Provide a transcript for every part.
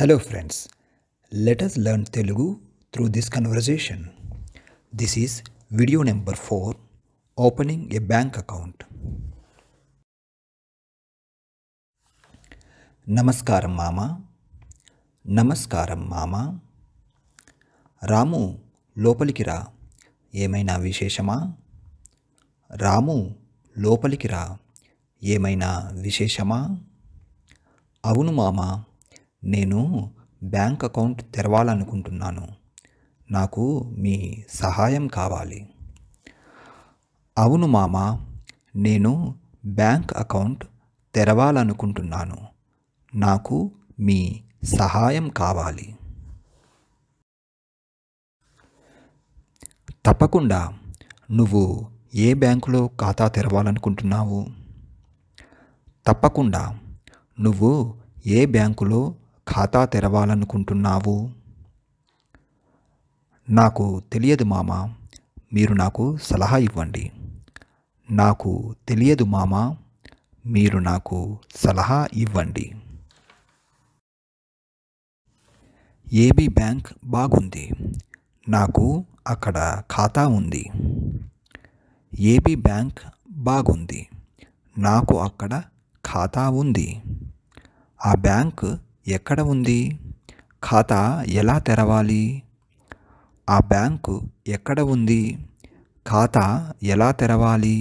Hello friends, let us learn Telugu through this conversation. This is video number 4, opening a bank account. నమస్కారం మామ నమస్కారం మామ రాము లోపలికి రా ఏమైనా విశేషమా రాము లోపలికి రా ఏమైనా విశేషమా అవును మామ నేను బ్యాంక్ అకౌంట్ తెరవాలనుకుంటున్నాను నాకు మీ సహాయం కావాలి అవును మామ నేను బ్యాంక్ అకౌంట్ తెరవాలనుకుంటున్నాను నాకు మీ సహాయం కావాలి తప్పకుండా నువ్వు ఏ బ్యాంకులో ఖాతా తెరవాలనుకుంటున్నావు తప్పకుండా నువ్వు ఏ బ్యాంకులో ఖాతా తెరవాలనుకుంటున్నావు నాకు తెలియదు మామ మీరు నాకు సలహా ఇవ్వండి నాకు తెలియదు మామ మీరు నాకు సలహా ఇవ్వండి ఏబీ బ్యాంక్ బాగుంది నాకు అక్కడ ఖాతా ఉంది ఏబీ బ్యాంక్ బాగుంది నాకు అక్కడ ఖాతా ఉంది ఆ బ్యాంక్ ఎక్కడ ఉంది ఖాతా ఎలా తెరవాలి ఆ బ్యాంకు ఎక్కడ ఉంది ఖాతా ఎలా తెరవాలి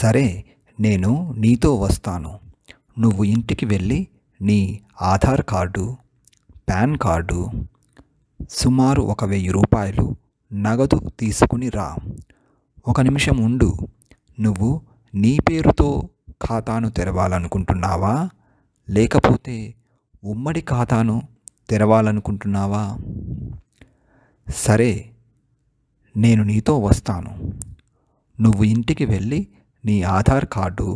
సరే నేను నీతో వస్తాను నువ్వు ఇంటికి వెళ్ళి నీ ఆధార్ కార్డు పాన్ కార్డు సుమారు ఒక వెయ్యి రూపాయలు నగదు తీసుకుని రా ఒక నిమిషం ఉండు నువ్వు నీ పేరుతో ఖాతాను తెరవాలనుకుంటున్నావా లేకపోతే ఉమ్మడి ఖాతాను తెరవాలనుకుంటున్నావా సరే నేను నీతో వస్తాను నువ్వు ఇంటికి వెళ్ళి నీ ఆధార్ కార్డు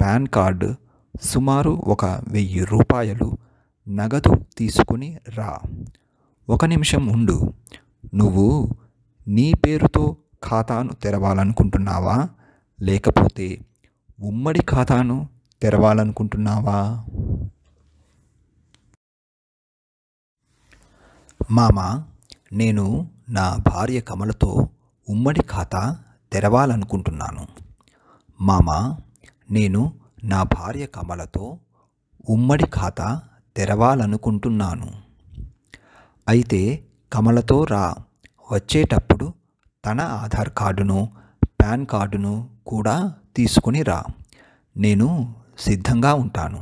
పాన్ కార్డు సుమారు ఒక వెయ్యి రూపాయలు నగదు తీసుకుని రా ఒక నిమిషం ఉండు నువ్వు నీ పేరుతో ఖాతాను తెరవాలనుకుంటున్నావా లేకపోతే ఉమ్మడి ఖాతాను తెరవాలనుకుంటున్నావా మామ నేను నా భార్య కమలతో ఉమ్మడి ఖాతా తెరవాలనుకుంటున్నాను మామ నేను నా భార్య కమలతో ఉమ్మడి ఖాతా తెరవాలనుకుంటున్నాను అయితే కమలతో రా వచ్చేటప్పుడు తన ఆధార్ కార్డును పాన్ కార్డును కూడా తీసుకుని రా నేను సిద్ధంగా ఉంటాను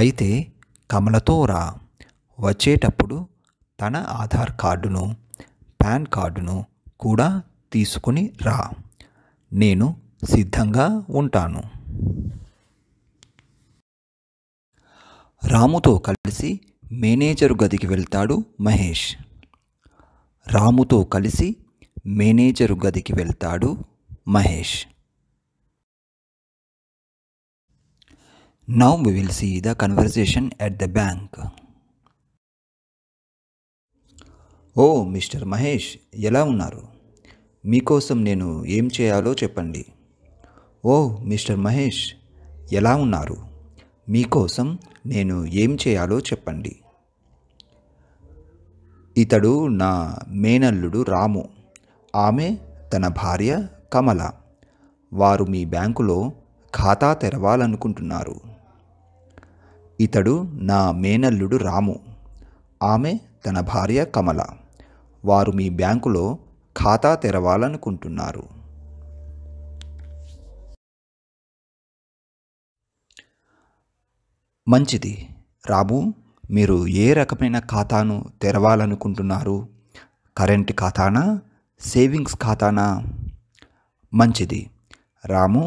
అయితే కమలతో రా వచ్చేటప్పుడు తన ఆధార్ కార్డును పాన్ కార్డును కూడా తీసుకుని రా నేను సిద్ధంగా ఉంటాను రాముతో కలిసి మేనేజరు గదికి వెళ్తాడు మహేష్ రాముతో కలిసి మేనేజరు గదికి వెళ్తాడు Mahesh now we will see the conversation at the bank oh mister Mahesh ఎలా ఉన్నారు మీకోసం నేను ఏం చేయాలో చెప్పండి ఓ మిస్టర్ మహేష్ ఎలా ఉన్నారు మీకోసం నేను ఏం చేయాలో చెప్పండి ఇతడు నా మేనల్లుడు రాము ఆమె తన భార్య కమల వారు మీ బ్యాంకులో ఖాతా తెరవాలనుకుంటున్నారు ఇతడు నా మేనల్లుడు రాము ఆమె తన భార్య కమల వారు మీ బ్యాంకులో ఖాతా తెరవాలనుకుంటున్నారు మంచిది రాము మీరు ఏ రకమైన ఖాతాను తెరవాలనుకుంటున్నారు కరెంట్ ఖాతానా సేవింగ్స్ ఖాతానా మంచిది రాము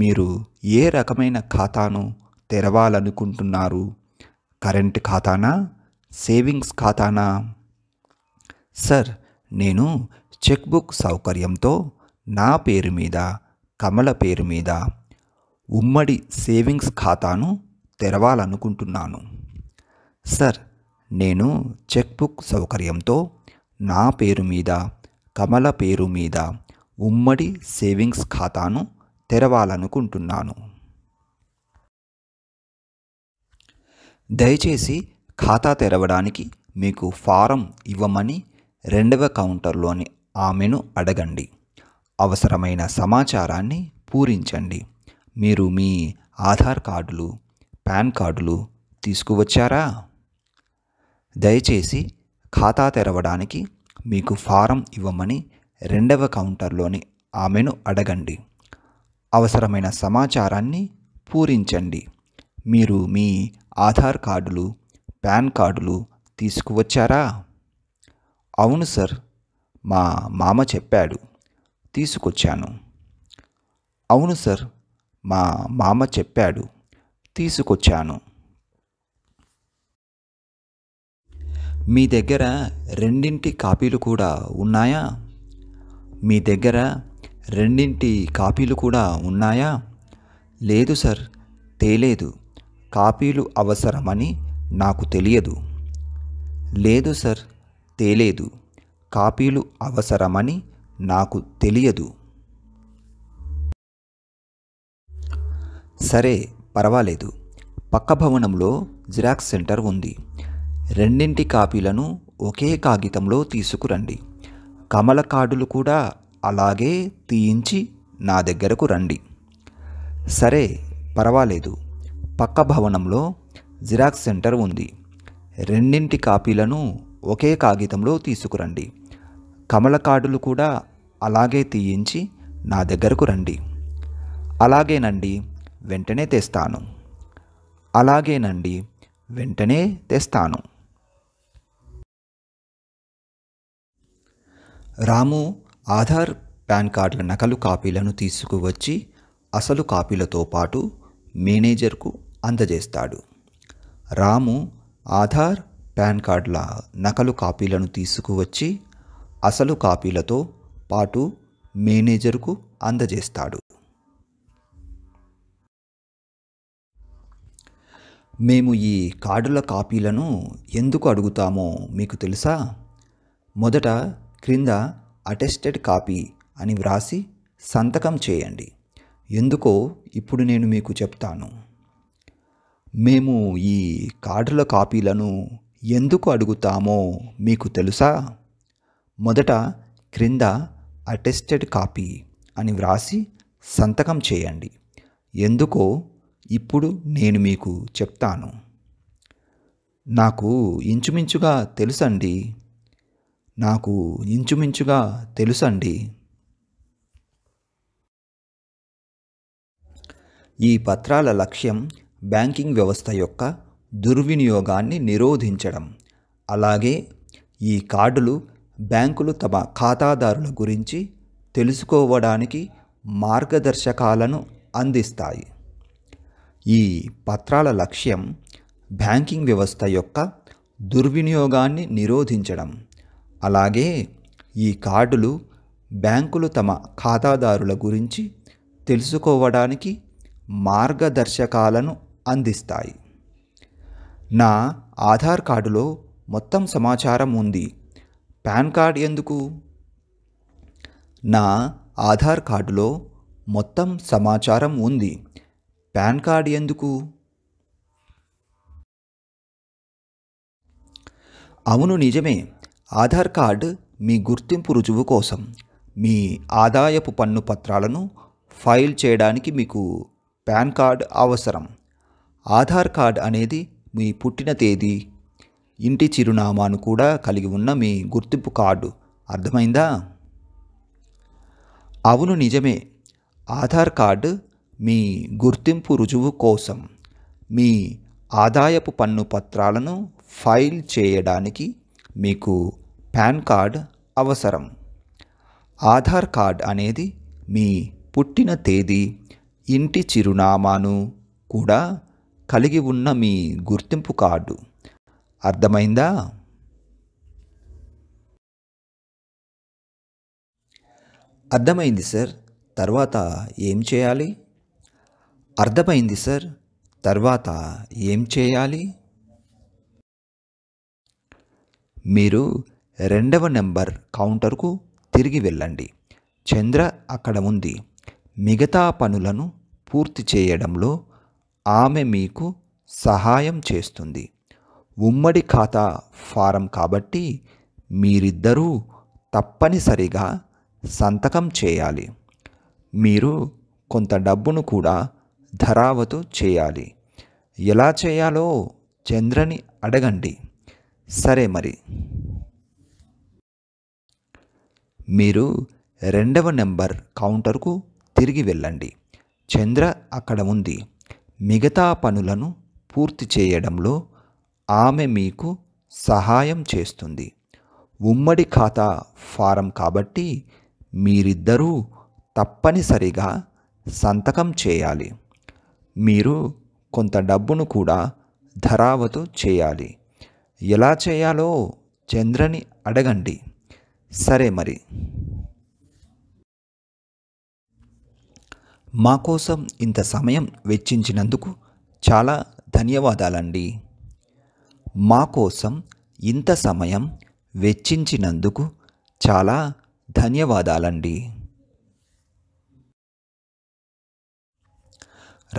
మీరు ఏ రకమైన ఖాతాను తెరవాలనుకుంటున్నారు కరెంట్ ఖాతానా సేవింగ్స్ ఖాతానా సార్ నేను చెక్బుక్ సౌకర్యంతో నా పేరు మీద కమల పేరు మీద ఉమ్మడి సేవింగ్స్ ఖాతాను తెరవాలనుకుంటున్నాను సార్ నేను చెక్బుక్ సౌకర్యంతో నా పేరు మీద కమల పేరు మీద ఉమ్మడి సేవింగ్స్ ఖాతాను తెరవాలనుకుంటున్నాను దయచేసి ఖాతా తెరవడానికి మీకు ఫారం ఇవ్వమని రెండవ కౌంటర్లోని ఆమెను అడగండి అవసరమైన సమాచారాన్ని పూరించండి మీరు మీ ఆధార్ కార్డులు పాన్ కార్డులు తీసుకువచ్చారా దయచేసి ఖాతా తెరవడానికి మీకు ఫారం ఇవ్వమని రెండవ కౌంటర్లోని ఆమెను అడగండి అవసరమైన సమాచారాన్ని పూరించండి మీరు మీ ఆధార్ కార్డులు పాన్ కార్డులు తీసుకువచ్చారా అవును సార్ మా మామ చెప్పాడు తీసుకొచ్చాను అవును సార్ మా మామ చెప్పాడు తీసుకొచ్చాను మీ దగ్గర రెండింటి కాపీలు కూడా ఉన్నాయా మీ దగ్గర రెండింటి కాపీలు కూడా ఉన్నాయా లేదు సార్ తేలేదు కాపీలు అవసరమని నాకు తెలియదు లేదు సార్ తేలేదు కాపీలు అవసరమని నాకు తెలియదు సరే పర్వాలేదు పక్క భవనంలో జిరాక్స్ సెంటర్ ఉంది రెండింటి కాపీలను ఒకే కాగితంలో తీసుకురండి కమల కార్డులు కూడా అలాగే తీయించి నా దగ్గరకు రండి సరే పర్వాలేదు పక్క భవనంలో జిరాక్స్ సెంటర్ ఉంది రెండింటి కాపీలను ఒకే కాగితంలో తీసుకురండి కమల కార్డులు కూడా అలాగే తీయించి నా దగ్గరకు రండి అలాగేనండి వెంటనే తెస్తాను అలాగేనండి వెంటనే తెస్తాను రాము ఆధార్ పాన్ కార్డుల నకలు కాపీలను తీసుకువచ్చి అసలు కాపీలతో పాటు మేనేజర్కు అందజేస్తాడు రాము ఆధార్ పాన్ కార్డుల నకలు కాపీలను తీసుకువచ్చి అసలు కాపీలతో పాటు మేనేజర్కు అందజేస్తాడు మేము ఈ కార్డుల కాపీలను ఎందుకు అడుగుతామో మీకు తెలుసా మొదట క్రింద అటెస్టెడ్ కాపీ అని వ్రాసి సంతకం చేయండి ఎందుకో ఇప్పుడు నేను మీకు చెప్తాను మేము ఈ కార్డుల కాపీలను ఎందుకు అడుగుతామో మీకు తెలుసా మొదట క్రింద అటెస్టెడ్ కాపీ అని వ్రాసి సంతకం చేయండి ఎందుకో ఇప్పుడు నేను మీకు చెప్తాను నాకు ఇంచుమించుగా తెలుసండి నాకు ఇంచుమించుగా తెలుసండి ఈ పత్రాల లక్ష్యం బ్యాంకింగ్ వ్యవస్థ యొక్క దుర్వినియోగాన్ని నిరోధించడం అలాగే ఈ కార్డులు బ్యాంకులు తమ ఖాతాదారుల గురించి తెలుసుకోవడానికి మార్గదర్శకాలను అందిస్తాయి ఈ పత్రాల లక్ష్యం బ్యాంకింగ్ వ్యవస్థ యొక్క దుర్వినియోగాన్ని నిరోధించడం అలాగే ఈ కార్డులు బ్యాంకులు తమ ఖాతాదారుల గురించి తెలుసుకోవడానికి మార్గదర్శకాలను అందిస్తాయి నా ఆధార్ కార్డులో మొత్తం సమాచారం ఉంది పాన్ కార్డ్ ఎందుకు నా ఆధార్ కార్డులో మొత్తం సమాచారం ఉంది పాన్ కార్డ్ ఎందుకు అవును నిజమే ఆధార్ కార్డ్ మీ గుర్తింపు రుజువు కోసం మీ ఆదాయపు పన్ను పత్రాలను ఫైల్ చేయడానికి మీకు పాన్ కార్డ్ అవసరం ఆధార్ కార్డ్ అనేది మీ పుట్టిన తేదీ ఇంటి చిరునామాను కూడా కలిగి ఉన్న మీ గుర్తింపు కార్డు అర్థమైందా అవును నిజమే ఆధార్ కార్డు మీ గుర్తింపు రుజువు కోసం మీ ఆదాయపు పన్ను పత్రాలను ఫైల్ చేయడానికి మీకు పాన్ కార్డ్ అవసరం ఆధార్ కార్డ్ అనేది మీ పుట్టిన తేదీ ఇంటి చిరునామాను కూడా కలిగి ఉన్న మీ గుర్తింపు కార్డు అర్థమైందా అర్థమైంది సార్ తర్వాత ఏం చేయాలి అర్థమైంది సార్ తర్వాత ఏం చేయాలి మీరు రెండవ నెంబర్ కౌంటర్కు తిరిగి వెళ్ళండి చంద్ర అక్కడ ఉంది మిగతా పనులను పూర్తి చేయడంలో ఆమె మీకు సహాయం చేస్తుంది ఉమ్మడి ఖాతా ఫారం కాబట్టి మీరిద్దరూ తప్పనిసరిగా సంతకం చేయాలి మీరు కొంత డబ్బును కూడా ధరావతు చేయాలి ఎలా చేయాలో చంద్రని అడగండి సరే మరి మీరు రెండవ నెంబర్ కౌంటర్కు తిరిగి వెళ్ళండి చంద్ర అక్కడ ఉంది మిగతా పనులను పూర్తి చేయడంలో ఆమె మీకు సహాయం చేస్తుంది ఉమ్మడి ఖాతా ఫారం కాబట్టి మీరిద్దరూ తప్పనిసరిగా సంతకం చేయాలి మీరు కొంత డబ్బును కూడా ధరావతు చేయాలి ఎలా చేయాలో చంద్రని అడగండి సరే మరి మా కోసం ఇంత సమయం వెచ్చించినందుకు చాలా ధన్యవాదాలండి మా కోసం ఇంత సమయం వెచ్చించినందుకు చాలా ధన్యవాదాలండి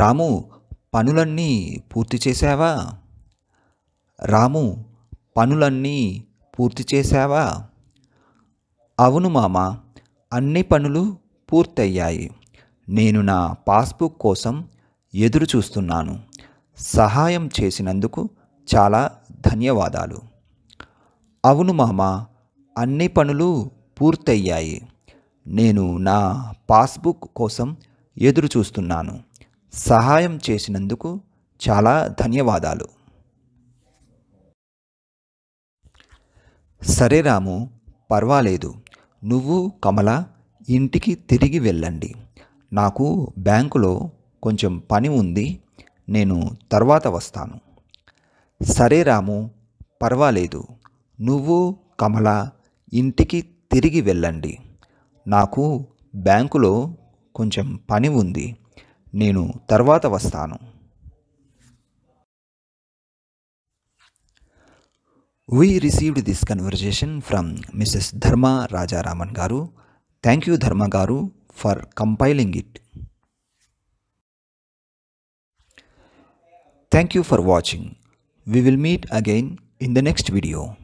రాము పనులన్నీ పూర్తి చేశావా రాము పనులన్నీ పూర్తి చేశావా అవును మామ అన్ని పనులు పూర్తయ్యాయి నేను నా పాస్బుక్ కోసం ఎదురు చూస్తున్నాను సహాయం చేసినందుకు చాలా ధన్యవాదాలు అవును మామ అన్ని పనులు పూర్తయ్యాయి నేను నా పాస్బుక్ కోసం ఎదురు చూస్తున్నాను సహాయం చేసినందుకు చాలా ధన్యవాదాలు సరే రాము పర్వాలేదు నువ్వు కమల ఇంటికి తిరిగి వెళ్ళండి నాకు బ్యాంకులో కొంచెం పని ఉంది నేను తర్వాత వస్తాను సరే రాము పర్వాలేదు నువ్వు కమల ఇంటికి తిరిగి వెళ్ళండి నాకు బ్యాంకులో కొంచెం పని ఉంది నేను తర్వాత వస్తాను we received this conversation from Mrs Dharma Rajaraman గారు థ్యాంక్ యూ ధర్మ గారు for compiling it. Thank you for watching. We will meet again in the next video.